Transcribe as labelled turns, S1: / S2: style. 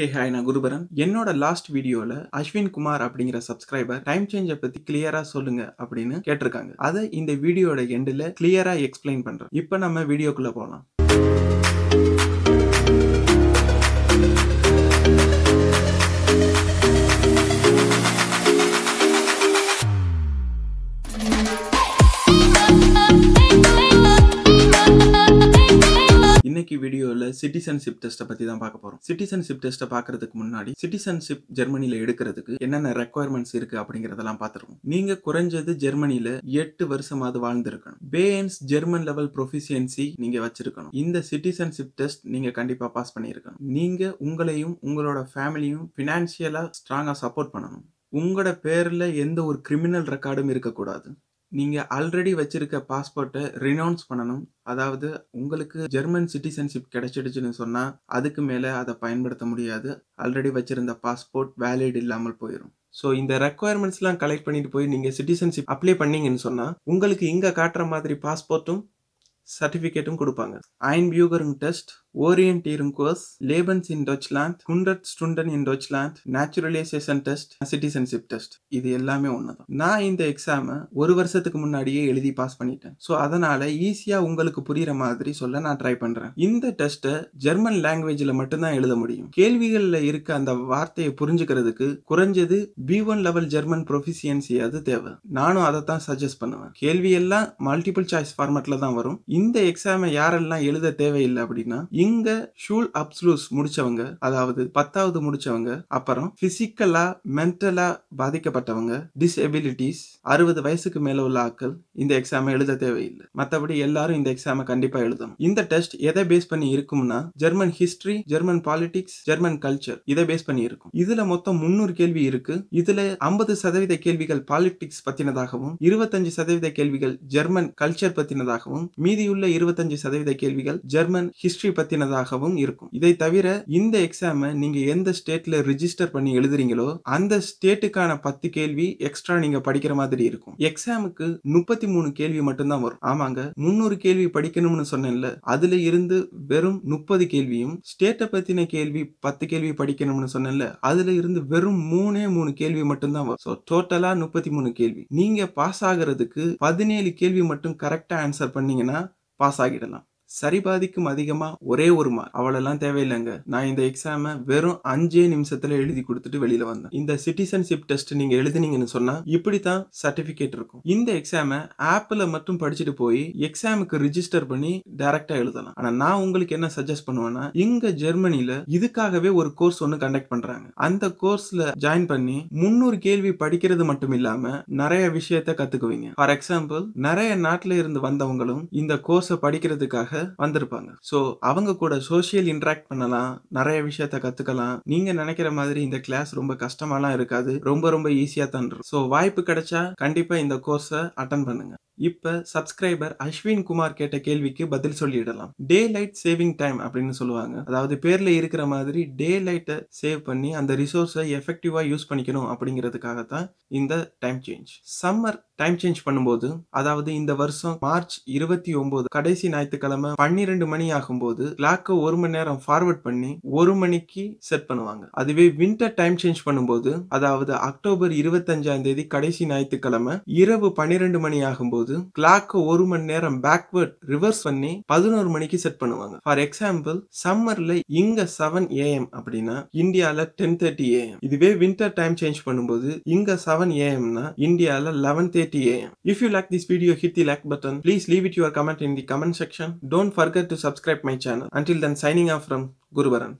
S1: hey hi நான் குருபரன் என்னோட last வீடியோவில் அஸ்வின் குமார் அப்படிங்கிற சப்ஸ்கிரைபர் டைம் சேஞ்சை பற்றி கிளியராக சொல்லுங்க அப்படின்னு கேட்டிருக்காங்க அதை இந்த வீடியோட எண்டில் கிளியராக எக்ஸ்பிளைன் பண்ணுறோம் இப்போ நம்ம வீடியோக்குள்ளே போகலாம் வீடியோவில் சிட்டிசன்ஷிப் டெஸ்ட்டை பற்றி தான் பார்க்க போகிறோம் சிட்டிசன்ஷிப் டெஸ்ட்டை பார்க்கறதுக்கு முன்னாடி சிட்டிசன்ஷிப் ஜெர்மனியில் எடுக்கிறதுக்கு என்னென்ன ரெக்குவயர்மெண்ட்ஸ் இருக்குது அப்படிங்கிறதெல்லாம் பார்த்துருக்கோம் நீங்கள் குறைஞ்சது ஜெர்மனியில் எட்டு வருஷமாவது வாழ்ந்துருக்கணும் பேயன்ஸ் ஜெர்மன் லெவல் ப்ரொஃபிஷியன்சி நீங்கள் வச்சுருக்கணும் இந்த சிட்டிசன்ஷிப் டெஸ்ட் நீங்கள் கண்டிப்பாக பாஸ் பண்ணியிருக்கணும் நீங்கள் உங்களையும் உங்களோட ஃபேமிலியும் ஃபினான்ஷியலாக ஸ்ட்ராங்காக சப்போர்ட் பண்ணணும் உங்களோட பேரில் எந்த ஒரு கிரிமினல் ரெக்கார்டும் இருக்கக்கூடாது நீங்கள் ஆல்ரெடி வச்சுருக்க பாஸ்போர்ட்டை ரினவுன்ஸ் பண்ணணும் அதாவது உங்களுக்கு ஜெர்மன் சிட்டிசன்ஷிப் கிடைச்சிடுச்சுன்னு சொன்னால் அதுக்கு மேலே அதை பயன்படுத்த முடியாது ஆல்ரெடி வச்சுருந்த பாஸ்போர்ட் வேலிட் இல்லாமல் போயிடும் ஸோ இந்த ரெக்குவயர்மெண்ட்ஸ்லாம் கலெக்ட் பண்ணிட்டு போய் நீங்கள் சிட்டிசன்ஷிப் அப்ளை பண்ணீங்கன்னு சொன்னால் உங்களுக்கு இங்கே காட்டுற மாதிரி பாஸ்போர்ட்டும் சர்டிஃபிகேட்டும் கொடுப்பாங்க அயன் பியூகரிங் டெஸ்ட் Orientierung Kurs, லேபன்ஸ் இன் Deutschland, 100 Stunden இன் Deutschland, Naturalization test citizenship test இது எல்லாமே ஒன்று தான் நான் இந்த எக்ஸாமை ஒரு வருஷத்துக்கு முன்னாடியே எழுதி பாஸ் பண்ணிட்டேன் ஸோ அதனால் ஈஸியாக உங்களுக்கு புரிகிற மாதிரி சொல்ல நான் ட்ரை பண்ணுறேன் இந்த டெஸ்ட்டை ஜெர்மன் லாங்குவேஜில் மட்டும்தான் எழுத முடியும் கேள்விகளில் இருக்க அந்த வார்த்தையை புரிஞ்சுக்கிறதுக்கு குறைஞ்சது பி ஒன் லெவல் ஜெர்மன் ப்ரொஃபிசியன்சியாவது தேவை நானும் அதை தான் சஜஸ்ட் பண்ணுவேன் கேள்வியெல்லாம் மல்டிபிள் சாய்ஸ் ஃபார்மேட்டில் தான் வரும் இந்த எக்ஸாமை யாரெல்லாம் எழுத தேவையில்லை அப்படின்னா இங்க ஷூல் அப்ஸ்லூஸ் முடிச்சவங்க அதாவது பத்தாவது முடிச்சவங்க அப்புறம் பிசிக்கலா மென்டலா பாதிக்கப்பட்டவங்க டிசபிலிட்டிஸ் அறுபது வயசுக்கு மேல உள்ள ஆக்கள் இந்த எக்ஸாமை எழுத தேவையில்லை மற்றபடி எல்லாரும் இந்த எக்ஸாமை கண்டிப்பா எழுதணும் இந்த டெஸ்ட் எதை பேஸ் பண்ணி இருக்கும்னா German history German politics German culture இதை பேஸ் பண்ணி இருக்கும் இதுல மொத்தம் முன்னூறு கேள்வி இருக்கு இதுல ஐம்பது சதவீத கேள்விகள் பாலிடிக்ஸ் பத்தினதாகவும் இருபத்தஞ்சு சதவீத கேள்விகள் ஜெர்மன் கல்ச்சர் பத்தினதாகவும் மீதியுள்ள இருபத்தஞ்சு சதவீத கேள்விகள் ஜெர்மன் ஹிஸ்டரி பத்தி நடத்தினதாகவும் இருக்கும் இதை தவிர இந்த எக்ஸாமை நீங்க எந்த ஸ்டேட்ல ரிஜிஸ்டர் பண்ணி எழுதுறீங்களோ அந்த ஸ்டேட்டுக்கான பத்து கேள்வி எக்ஸ்ட்ரா நீங்க படிக்கிற மாதிரி இருக்கும் எக்ஸாமுக்கு முப்பத்தி மூணு கேள்வி மட்டும்தான் வரும் ஆமாங்க முன்னூறு கேள்வி படிக்கணும்னு சொன்னேன்ல அதுல இருந்து வெறும் முப்பது கேள்வியும் ஸ்டேட்டை பத்தின கேள்வி பத்து கேள்வி படிக்கணும்னு சொன்னேன்ல அதுல இருந்து வெறும் மூணே மூணு கேள்வி மட்டும்தான் வரும் ஸோ டோட்டலா முப்பத்தி மூணு கேள்வி நீங்க பாஸ் ஆகிறதுக்கு பதினேழு கேள்வி மட்டும் கரெக்டா ஆன்சர் பண்ணீங்கன்னா பாஸ் ஆகிடலாம் சரிபாதிக்கும் அதிகமா ஒரே ஒரு மார்க் அவளெல்லாம் தேவையில்லைங்க நான் இந்த எக்ஸாம வெறும் அஞ்சே நிமிஷத்துல எழுதி கொடுத்துட்டு வெளியில வந்தேன் இந்த சிட்டிசன்ஷிப் டெஸ்ட் நீங்க எழுதுனீங்கன்னு சொன்னா இப்படித்தான் சர்டிபிகேட் இருக்கும் இந்த எக்ஸாம ஆப்ல மட்டும் படிச்சுட்டு போய் எக்ஸாமுக்கு ரிஜிஸ்டர் பண்ணி டைரக்டா எழுதலாம் ஆனா நான் உங்களுக்கு என்ன சஜஸ்ட் பண்ணுவேன்னா இங்க ஜெர்மனில இதுக்காகவே ஒரு கோர்ஸ் ஒன்னு கண்டக்ட் பண்றாங்க அந்த கோர்ஸ்ல ஜாயின் பண்ணி முன்னூறு கேள்வி படிக்கிறது மட்டும் இல்லாம நிறைய விஷயத்த கத்துக்குவீங்க ஃபார் எக்ஸாம்பிள் நிறைய நாட்டுல இருந்து வந்தவங்களும் இந்த கோர்ஸை படிக்கிறதுக்காக வந்திருப்பாங்க ஸோ அவங்க கூட சோசியல் இன்ட்ராக்ட் பண்ணலாம் நிறைய விஷயத்த கத்துக்கலாம் நீங்க நினைக்கிற மாதிரி இந்த கிளாஸ் ரொம்ப கஷ்டமாலாம் இருக்காது ரொம்ப ரொம்ப ஈஸியா இருக்கும் ஸோ வாய்ப்பு கிடைச்சா கண்டிப்பா இந்த கோர்ஸை அட்டன் பண்ணுங்க இப்போ சப்ஸ்கிரைபர் அஸ்வின் குமார் கேட்ட கேள்விக்கு பதில் சொல்லிடலாம் டே லைட் சேவிங் டைம் அப்படின்னு சொல்லுவாங்க அதாவது பேர்ல இருக்கிற மாதிரி டே லைட்டை சேவ் பண்ணி அந்த ரிசோர்ஸை எஃபெக்டிவா யூஸ் பண்ணிக்கணும் அப்படிங்கிறதுக்காக தான் இந்த time change summer time change பண்ணும்போது அதாவது இந்த வருஷம் மார்ச் இருபத்தி ஒன்பது கடைசி ஞாயிற்றுக்கிழமை பன்னிரெண்டு மணி ஆகும்போது கிளாக்கை ஒரு மணி நேரம் ஃபார்வர்ட் பண்ணி ஒரு மணிக்கு செட் பண்ணுவாங்க அதுவே வின்டர் டைம் சேஞ்ச் பண்ணும்போது அதாவது அக்டோபர் இருபத்தஞ்சாம் தேதி கடைசி ஞாயிற்றுக்கிழமை இரவு பன்னிரெண்டு மணி ஆகும்போது போது கிளாக்கை ஒரு மணி நேரம் பேக்வேர்ட் ரிவர்ஸ் பண்ணி பதினோரு மணிக்கு செட் பண்ணுவாங்க ஃபார் எக்ஸாம்பிள் சம்மர்ல இங்க செவன் ஏஎம் அப்படின்னா இந்தியால டென் தேர்ட்டி ஏஎம் இதுவே வின்டர் டைம் சேஞ்ச் பண்ணும்போது இங்க செவன் ஏஎம்னா இந்தியால eleven thirty AM if you like this video hit the like button please leave it your comment in the comment section don't forget to subscribe my channel until then signing off from Kuruvaran